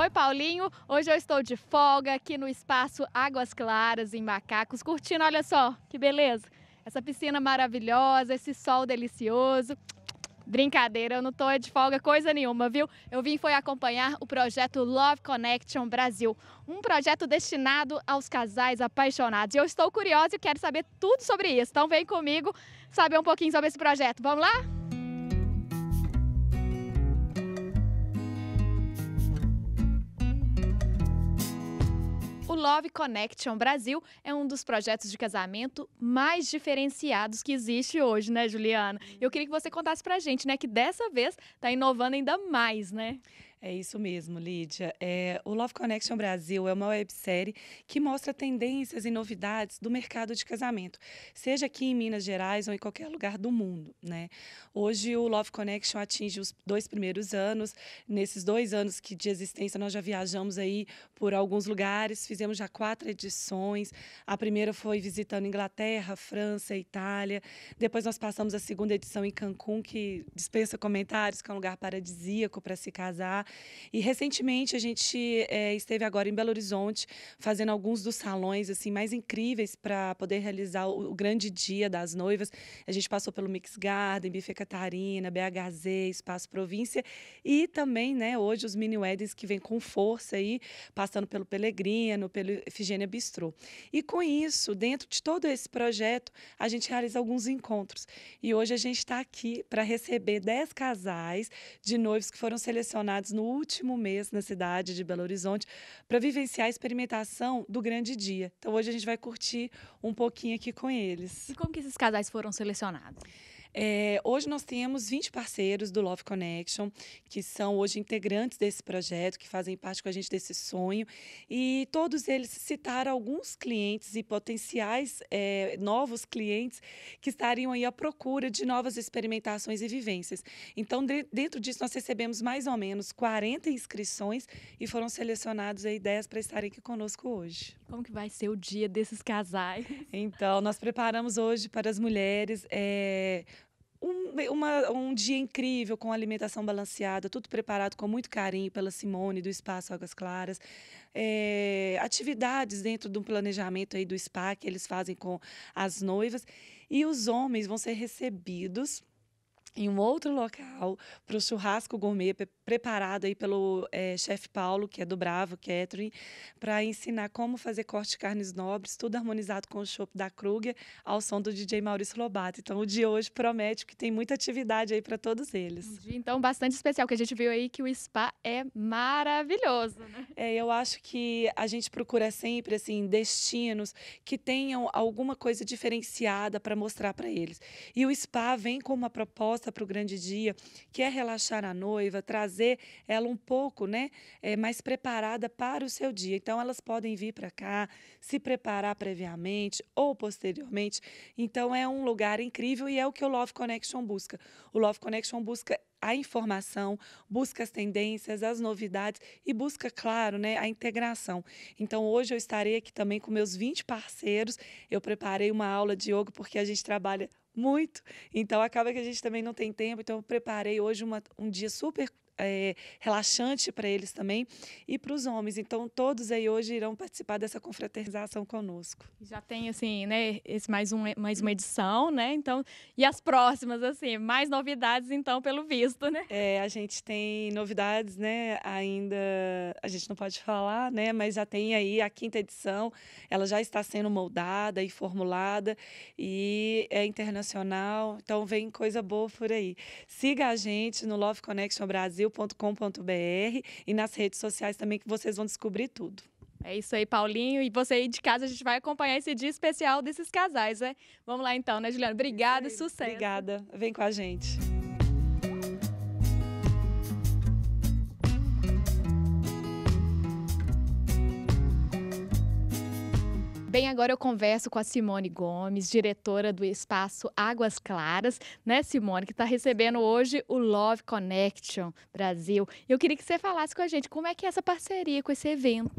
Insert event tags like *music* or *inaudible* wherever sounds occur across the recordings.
Oi, Paulinho. Hoje eu estou de folga aqui no espaço Águas Claras, em Macacos, curtindo. Olha só que beleza. Essa piscina maravilhosa, esse sol delicioso. Brincadeira, eu não tô de folga coisa nenhuma, viu? Eu vim foi acompanhar o projeto Love Connection Brasil, um projeto destinado aos casais apaixonados. E eu estou curiosa e quero saber tudo sobre isso. Então vem comigo saber um pouquinho sobre esse projeto. Vamos lá? Love Connection Brasil é um dos projetos de casamento mais diferenciados que existe hoje, né, Juliana? Eu queria que você contasse pra gente, né, que dessa vez tá inovando ainda mais, né? É isso mesmo, Lídia. É, o Love Connection Brasil é uma websérie que mostra tendências e novidades do mercado de casamento, seja aqui em Minas Gerais ou em qualquer lugar do mundo. Né? Hoje, o Love Connection atinge os dois primeiros anos. Nesses dois anos que de existência, nós já viajamos aí por alguns lugares, fizemos já quatro edições. A primeira foi visitando Inglaterra, França, Itália. Depois, nós passamos a segunda edição em Cancún, que dispensa comentários, que é um lugar paradisíaco para se casar. E recentemente a gente é, esteve agora em Belo Horizonte fazendo alguns dos salões assim mais incríveis para poder realizar o, o, grande dia das noivas. A gente passou pelo Mix Garden, Bife Catarina, BHZ, Espaço Província e também, né, hoje os mini weddings que vem com força aí, passando pelo Pelegrino, pelo Efigênia Bistrô. E com isso, dentro de todo esse projeto, a gente realiza alguns encontros. E hoje a gente está aqui para receber 10 casais de noivos que foram selecionados no no último mês na cidade de Belo Horizonte para vivenciar a experimentação do grande dia. Então hoje a gente vai curtir um pouquinho aqui com eles. E como que esses casais foram selecionados? É, hoje nós temos 20 parceiros do Love Connection, que são hoje integrantes desse projeto, que fazem parte com a gente desse sonho. E todos eles citaram alguns clientes e potenciais é, novos clientes que estariam aí à procura de novas experimentações e vivências. Então, de, dentro disso, nós recebemos mais ou menos 40 inscrições e foram selecionados aí 10 para estarem aqui conosco hoje. Como que vai ser o dia desses casais? Então, nós preparamos hoje para as mulheres. É, um, uma, um dia incrível com alimentação balanceada, tudo preparado com muito carinho pela Simone do Espaço Águas Claras. É, atividades dentro de um planejamento aí do spa que eles fazem com as noivas. E os homens vão ser recebidos em um outro local para o churrasco gourmet preparado aí pelo é, chefe Paulo, que é do Bravo, Catherine, para ensinar como fazer corte de carnes nobres, tudo harmonizado com o chopp da Kruger, ao som do DJ Maurício Lobato. Então, o de hoje promete que tem muita atividade aí para todos eles. Um dia, então, bastante especial, que a gente viu aí que o spa é maravilhoso, né? É, eu acho que a gente procura sempre, assim, destinos que tenham alguma coisa diferenciada para mostrar para eles. E o spa vem com uma proposta para o grande dia, que é relaxar a noiva, trazer trazer ela um pouco né, é, mais preparada para o seu dia. Então, elas podem vir para cá, se preparar previamente ou posteriormente. Então, é um lugar incrível e é o que o Love Connection busca. O Love Connection busca a informação, busca as tendências, as novidades e busca, claro, né, a integração. Então, hoje eu estarei aqui também com meus 20 parceiros. Eu preparei uma aula de yoga porque a gente trabalha muito, então acaba que a gente também não tem tempo. Então, eu preparei hoje uma, um dia super é, relaxante para eles também e para os homens. Então, todos aí hoje irão participar dessa confraternização conosco. Já tem, assim, né, esse mais, um, mais uma edição, né? Então, e as próximas, assim, mais novidades, então, pelo visto, né? É, a gente tem novidades, né? Ainda a gente não pode falar, né? Mas já tem aí a quinta edição, ela já está sendo moldada e formulada e é internacional, então vem coisa boa por aí. Siga a gente no Love Connection Brasil brasil.com.br e nas redes sociais também que vocês vão descobrir tudo. É isso aí, Paulinho. E você aí de casa, a gente vai acompanhar esse dia especial desses casais, né? Vamos lá então, né, Juliana? Obrigada, sucesso. Obrigada. Vem com a gente. Bem, agora eu converso com a Simone Gomes, diretora do espaço Águas Claras, né, Simone, que está recebendo hoje o Love Connection Brasil. Eu queria que você falasse com a gente como é que é essa parceria com esse evento.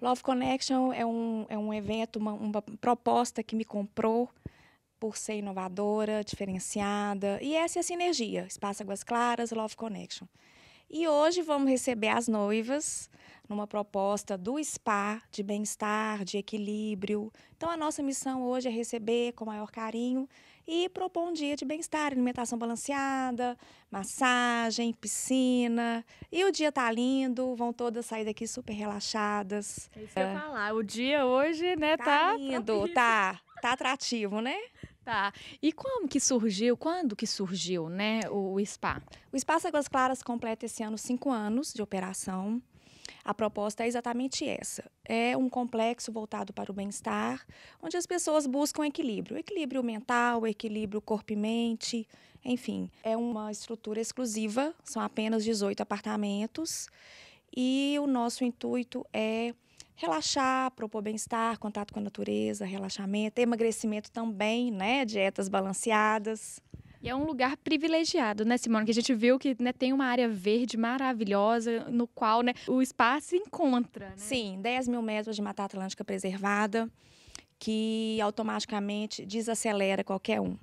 Love Connection é um, é um evento, uma, uma proposta que me comprou por ser inovadora, diferenciada, e essa é a sinergia, Espaço Águas Claras, Love Connection. E hoje vamos receber as noivas numa proposta do spa de bem-estar, de equilíbrio. Então a nossa missão hoje é receber com maior carinho e propor um dia de bem-estar, alimentação balanceada, massagem, piscina. E o dia tá lindo, vão todas sair daqui super relaxadas. É isso que eu falar, o dia hoje, né, tá, tá lindo, tá, tá atrativo, né? Tá. E como que surgiu, quando que surgiu, né, o, o SPA? O espaço Águas Claras completa esse ano cinco anos de operação. A proposta é exatamente essa. É um complexo voltado para o bem-estar, onde as pessoas buscam equilíbrio. Equilíbrio mental, equilíbrio corpo e mente, enfim. É uma estrutura exclusiva, são apenas 18 apartamentos. E o nosso intuito é relaxar, propor bem-estar, contato com a natureza, relaxamento, emagrecimento também, né? Dietas balanceadas. E é um lugar privilegiado, né, Simone? Que a gente viu que né, tem uma área verde maravilhosa, no qual né, o espaço se encontra. Né? Sim, 10 mil metros de Mata Atlântica preservada, que automaticamente desacelera qualquer um.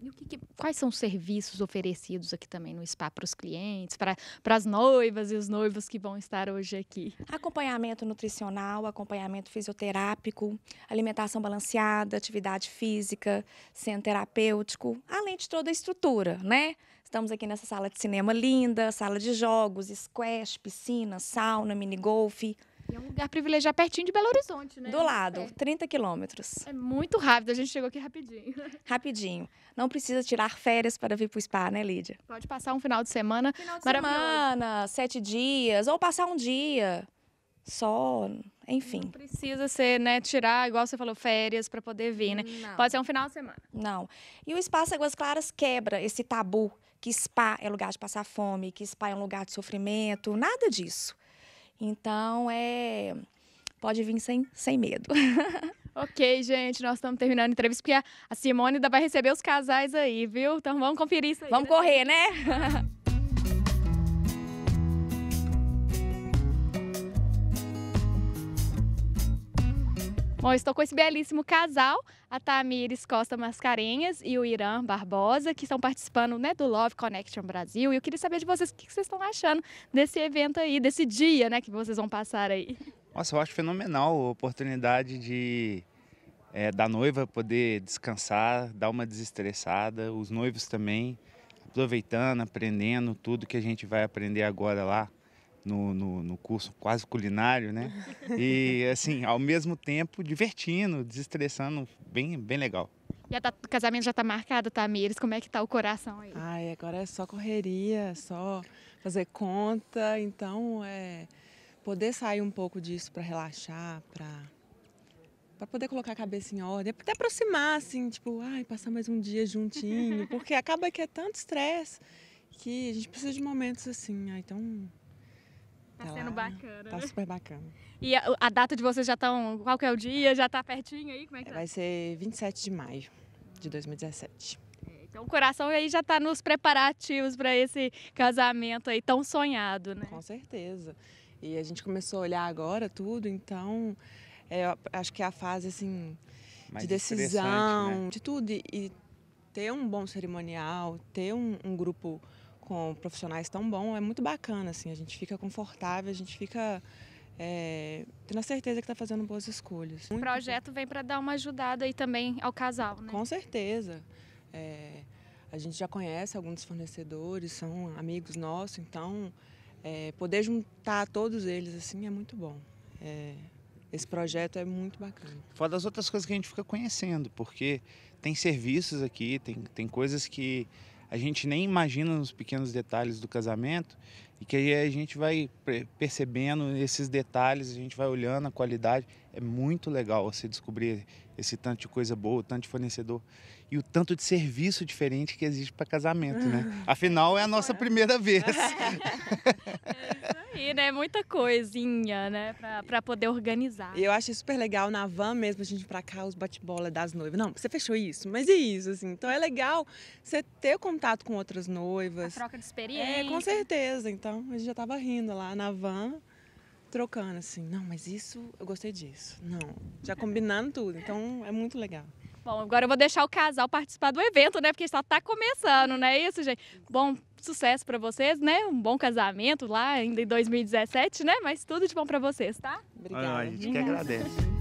E o que, que, quais são os serviços oferecidos aqui também no spa para os clientes, para as noivas e os noivos que vão estar hoje aqui? Acompanhamento nutricional, acompanhamento fisioterápico, alimentação balanceada, atividade física, centro terapêutico, além de toda a estrutura, né? Estamos aqui nessa sala de cinema linda, sala de jogos, squash, piscina, sauna, mini golfe e é um lugar privilegiado pertinho de Belo Horizonte, né? Do lado, é. 30 quilômetros. É muito rápido, a gente chegou aqui rapidinho. *laughs* Rapidinho. Não precisa tirar férias para vir para o spa, né, Lídia? Pode passar um final de semana. Final de semana, sete dias, ou passar um dia só, enfim. Não precisa ser, né, tirar, igual você falou, férias para poder vir, né? Não. Pode ser um final de semana. Não. E o Espaço Águas Claras quebra esse tabu que spa é lugar de passar fome, que spa é um lugar de sofrimento, nada disso. Então, é pode vir sem, sem medo. *laughs* ok, gente, nós estamos terminando a entrevista porque a Simone ainda vai receber os casais aí, viu? Então vamos conferir isso aí. Vamos né? correr, né? *laughs* Bom, estou com esse belíssimo casal, a Tamires Costa Mascarenhas e o Irã Barbosa, que estão participando né, do Love Connection Brasil. E eu queria saber de vocês o que vocês estão achando desse evento aí, desse dia né, que vocês vão passar aí. Nossa, eu acho fenomenal a oportunidade de é, da noiva poder descansar, dar uma desestressada, os noivos também aproveitando, aprendendo tudo que a gente vai aprender agora lá no, no, no, curso quase culinário, né? *laughs* E assim, ao mesmo tempo divertindo, desestressando, bem, bem legal. Já tá, o casamento já tá marcado, tá, Como é que tá o coração aí? Ai, agora é só correria, só fazer conta, então é poder sair um pouco disso para relaxar, para para poder colocar a cabeça em ordem, até aproximar assim, tipo, ai, passar mais um dia juntinho, *laughs* porque acaba que é tanto estresse que a gente precisa de momentos assim, né? então Tá ela sendo bacana. Tá né? super bacana. E a, a data de vocês já estão. Tá qual que é o dia? Já tá pertinho aí? Como é que tá? Vai tá? ser 27 de maio de 2017. É, então o coração aí já está nos preparativos para esse casamento aí tão sonhado, né? Com certeza. E a gente começou a olhar agora tudo, então é, acho que é a fase assim Mais de né? decisão, né? de tudo e ter um bom cerimonial, ter um, um grupo com profissionais tão bons é muito bacana, assim, a gente fica confortável, a gente fica é, tendo a certeza que está fazendo boas escolhas. O projeto vem para dar uma ajudada aí também ao casal, né? Com certeza. É, a gente já conhece alguns fornecedores, são amigos nossos, então é, poder juntar todos eles assim é muito bom. É, esse projeto é muito bacana. Fora das outras coisas que a gente fica conhecendo, porque tem serviços aqui, tem, tem coisas que a gente nem imagina nos pequenos detalhes do casamento e que aí a gente vai percebendo esses detalhes, a gente vai olhando a qualidade. É muito legal você descobrir esse tanto de coisa boa, tanto de fornecedor e o tanto de serviço diferente que existe para casamento, né? *laughs* Afinal, é a nossa é. primeira vez. *laughs* É isso aí, né? Muita coisinha, né? Para poder organizar. Eu acho super legal na van mesmo, a gente para cá, os bate-bola das noivas. Não, você fechou isso, mas é isso, assim. Então é legal você ter contato com outras noivas. A troca de experiência. É, com certeza. Então, a gente já tava rindo lá na van trocando assim, não, mas isso eu gostei disso. Não, já combinando tudo. Então é muito legal. Bom, agora eu vou deixar o casal participar do evento, né? Porque só tá começando, não é isso, gente? Bom sucesso para vocês, né? Um bom casamento lá ainda em 2017, né? Mas tudo de bom para vocês, tá? Obrigada. a gente que agradece.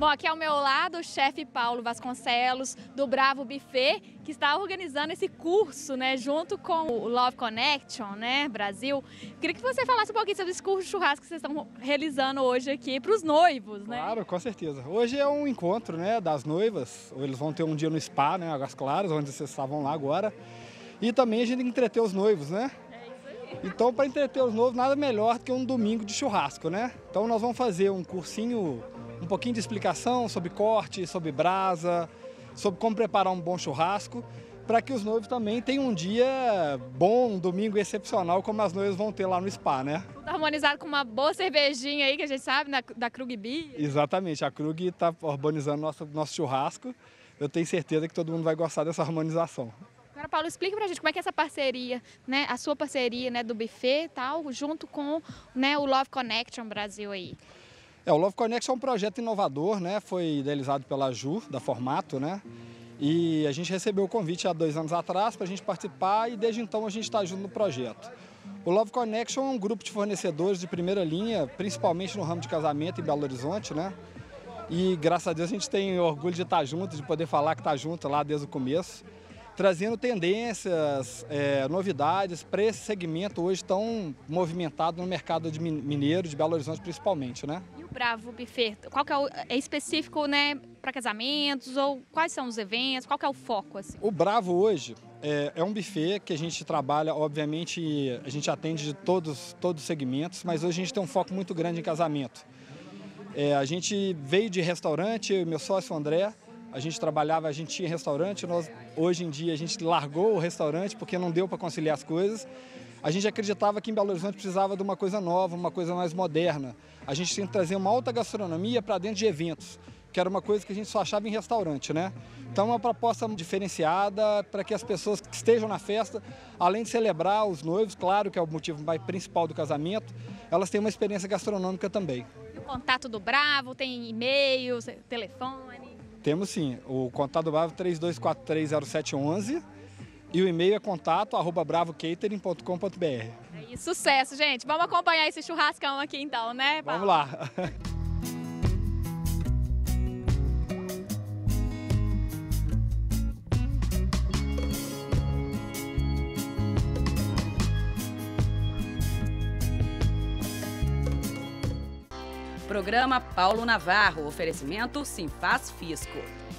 Bom, aqui ao meu lado o chefe Paulo Vasconcelos, do Bravo Buffet, que está organizando esse curso, né, junto com o Love Connection, né, Brasil. Queria que você falasse um pouquinho sobre esse curso de churrasco que vocês estão realizando hoje aqui para os noivos, né? Claro, com certeza. Hoje é um encontro, né, das noivas. Eles vão ter um dia no spa, né, Águas Claras, onde vocês estavam lá agora. E também a gente tem que entreter os noivos, né? É então, para entreter os novos, nada melhor do que um domingo de churrasco, né? Então, nós vamos fazer um cursinho um pouquinho de explicação sobre corte, sobre brasa, sobre como preparar um bom churrasco, para que os noivos também tenham um dia bom, um domingo excepcional, como as noivas vão ter lá no spa, né? Tá harmonizado com uma boa cervejinha aí, que a gente sabe, da Krug Beer. Exatamente, a Krug está harmonizando nosso, nosso churrasco. Eu tenho certeza que todo mundo vai gostar dessa harmonização. Agora, Paulo, explique pra gente como é que é essa parceria, né? A sua parceria né, do buffet e tal, junto com né, o Love Connection Brasil aí. É, o Love Connection é um projeto inovador, né? Foi idealizado pela JU, da Formato, né? E a gente recebeu o convite há dois anos atrás para a gente participar e desde então a gente está junto no projeto. O Love Connection é um grupo de fornecedores de primeira linha, principalmente no ramo de casamento em Belo Horizonte, né? E graças a Deus a gente tem orgulho de estar tá junto, de poder falar que está junto lá desde o começo, trazendo tendências, é, novidades para esse segmento hoje tão movimentado no mercado de mineiro, de Belo Horizonte principalmente, né? Bravo a Qual que é, o, é específico né, para casamentos ou quais são os eventos? Qual que é o foco? Assim? O Bravo hoje é, é, um buffet que a gente trabalha, obviamente, a gente atende de todos, todos os segmentos, mas hoje a gente tem um foco muito grande em casamento. É, a gente veio de restaurante, eu e meu sócio André, a gente trabalhava, a gente tinha restaurante, nós, hoje em dia a gente largou o restaurante porque não deu para conciliar as coisas. A gente acreditava que em Belo Horizonte precisava de uma coisa nova, uma coisa mais moderna a gente tem que trazer uma alta gastronomia para dentro de eventos, que era uma coisa que a gente só achava em restaurante, né? Então é uma proposta diferenciada para que as pessoas que estejam na festa, além de celebrar os noivos, claro que é o motivo mais principal do casamento, elas têm uma experiência gastronômica também. E o contato do Bravo, tem e-mail, telefone? Temos sim, o contato do Bravo é 32430711 e o e-mail é contato arroba bravocatering.com.br. É sucesso, gente. Vamos acompanhar esse churrascão aqui então, né? Paulo? Vamos lá. Programa Paulo Navarro. Oferecimento Simfaz Fisco.